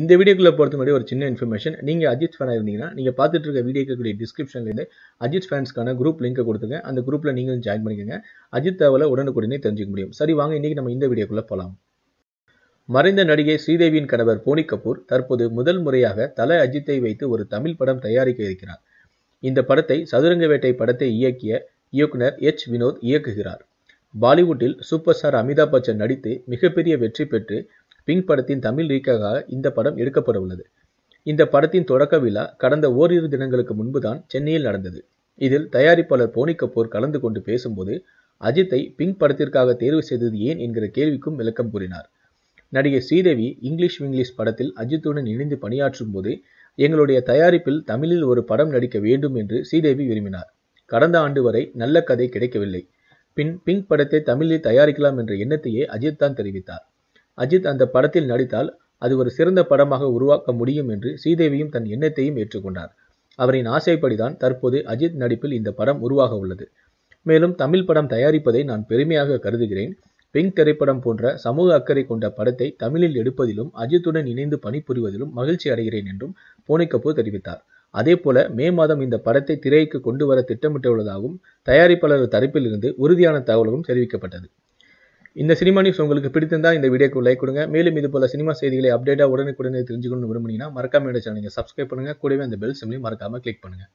இந்த வீடியோக்குள்ளே பொறுத்த மாதிரி ஒரு சின்ன இன்ஃபர்மேஷன் நீங்கள் அஜித் ஃபேனாக இருந்தீங்கன்னா நீங்கள் பார்த்துட்டு இருக்க வீடியோ இருக்கக்கூடிய டிஸ்கிரிப்ஷன்லேருந்து அஜித் ஃபேன்ஸ்க்கான குரூப் லிங்கை கொடுத்துங்க அந்த குரூப்பில் நீங்களும் ஜாயின் பண்ணிக்கோங்க அஜித் தேவலை உடனுக்குடனே தெரிஞ்சுக்க முடியும் சரி வாங்க இன்றைக்கி நம்ம இந்த வீடியோக்குள்ளே போகலாம் மறைந்த நடிகை ஸ்ரீதேவியின் கணவர் போனி கபூர் தற்போது முதல் முறையாக தல அஜித்தை வைத்து ஒரு தமிழ் படம் தயாரிக்க இருக்கிறார் இந்த படத்தை சதுரங்க வேட்டை படத்தை இயக்கிய இயக்குனர் எச் வினோத் இயக்குகிறார் பாலிவுட்டில் சூப்பர் ஸ்டார் அமிதாப் பச்சன் நடித்து மிகப்பெரிய வெற்றி பெற்று பிங்க் படத்தின் தமிழ் ரீக்காக இந்த படம் எடுக்கப்பட உள்ளது இந்த படத்தின் தொடக்க விழா கடந்த ஓரிரு தினங்களுக்கு முன்பு தான் சென்னையில் நடந்தது இதில் தயாரிப்பாளர் போனி கபூர் கலந்து கொண்டு பேசும்போது அஜித்தை பிங்க் படத்திற்காக தேர்வு செய்தது ஏன் என்கிற கேள்விக்கும் விளக்கம் கூறினார் நடிகை ஸ்ரீதேவி இங்கிலீஷ் விங்கிலீஷ் படத்தில் அஜித்துடன் இணைந்து பணியாற்றும் போது எங்களுடைய தயாரிப்பில் தமிழில் ஒரு படம் நடிக்க வேண்டும் என்று ஸ்ரீதேவி விரும்பினார் கடந்த ஆண்டு வரை நல்ல கதை கிடைக்கவில்லை பின் பிங்க் படத்தை தமிழில் தயாரிக்கலாம் என்ற எண்ணத்தையே அஜித் தான் தெரிவித்தார் அஜித் அந்த படத்தில் நடித்தால் அது ஒரு சிறந்த படமாக உருவாக்க முடியும் என்று ஸ்ரீதேவியும் தன் எண்ணத்தையும் ஏற்றுக்கொண்டார் அவரின் ஆசைப்படிதான் தற்போது அஜித் நடிப்பில் இந்த படம் உருவாக உள்ளது மேலும் தமிழ் படம் தயாரிப்பதை நான் பெருமையாக கருதுகிறேன் பெண் திரைப்படம் போன்ற சமூக அக்கறை கொண்ட படத்தை தமிழில் எடுப்பதிலும் அஜித்துடன் இணைந்து பணிபுரிவதிலும் மகிழ்ச்சி அடைகிறேன் என்றும் போனி கபூர் தெரிவித்தார் அதேபோல மே மாதம் இந்த படத்தை திரைக்கு கொண்டு வர திட்டமிட்டுள்ளதாகவும் தயாரிப்பாளர் தரப்பிலிருந்து உறுதியான தகவலும் தெரிவிக்கப்பட்டது இந்த சினிமா நியூஸ் உங்களுக்கு பிடித்திருந்தா இந்த வீடியோக்கு லைக் கொடுங்க மேலும் இது போல சினிமா செய்திகளை அப்டேட்டாக உடனுக்குடனே தெரிஞ்சுக்கணும்னு விரும்புனீங்கன்னா மறக்காம என்னோட சேனலை சப்ஸ்கிரைப் பண்ணுங்க கூடவே அந்த பெல் சிம்லையும் மறக்காமல் கிளிக் பண்ணுங்க